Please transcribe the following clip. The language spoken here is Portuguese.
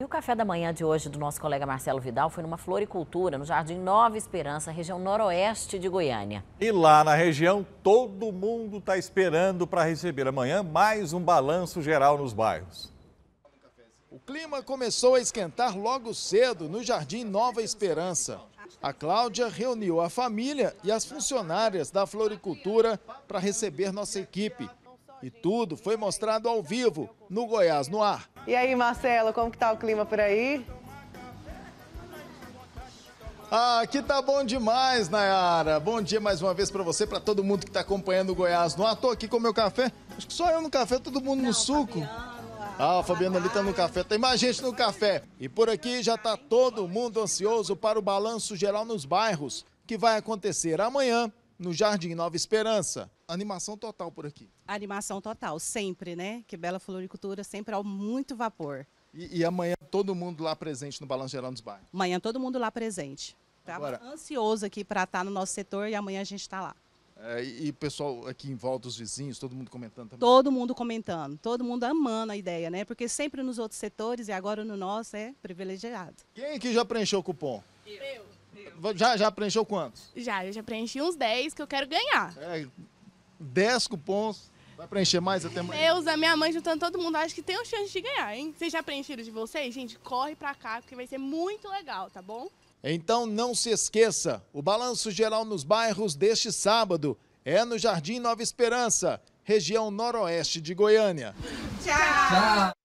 E o café da manhã de hoje do nosso colega Marcelo Vidal foi numa floricultura, no Jardim Nova Esperança, região noroeste de Goiânia. E lá na região, todo mundo está esperando para receber amanhã mais um balanço geral nos bairros. O clima começou a esquentar logo cedo no Jardim Nova Esperança. A Cláudia reuniu a família e as funcionárias da floricultura para receber nossa equipe. E tudo foi mostrado ao vivo no Goiás no Ar e aí, Marcelo, como que tá o clima por aí? Ah, aqui tá bom demais, Nayara. Bom dia mais uma vez para você, para todo mundo que tá acompanhando o Goiás. Não ato aqui com o meu café. Acho que só eu no café, todo mundo Não, no suco. Fabiano, ah, o Fabiano ali tá no café. Tem mais gente no café. E por aqui já tá todo mundo ansioso para o balanço geral nos bairros, que vai acontecer amanhã no Jardim Nova Esperança. Animação total por aqui. Animação total, sempre, né? Que Bela Floricultura sempre ao muito vapor. E, e amanhã todo mundo lá presente no Balanço Geral dos Bairros? Amanhã todo mundo lá presente. Estava ansioso aqui para estar tá no nosso setor e amanhã a gente está lá. É, e o pessoal aqui em volta, os vizinhos, todo mundo comentando também? Todo mundo comentando, todo mundo amando a ideia, né? Porque sempre nos outros setores e agora no nosso é privilegiado. Quem aqui já preencheu o cupom? Eu. Eu. Já, já preencheu quantos? Já, eu já preenchi uns 10 que eu quero ganhar. É, 10 cupons. Vai preencher mais até amanhã? Deus, a minha mãe juntando todo mundo, acho que tem uma chance de ganhar, hein? Vocês já preencheram de vocês? Gente, corre pra cá, porque vai ser muito legal, tá bom? Então não se esqueça, o Balanço Geral nos Bairros deste sábado é no Jardim Nova Esperança, região noroeste de Goiânia. Tchau! Tchau.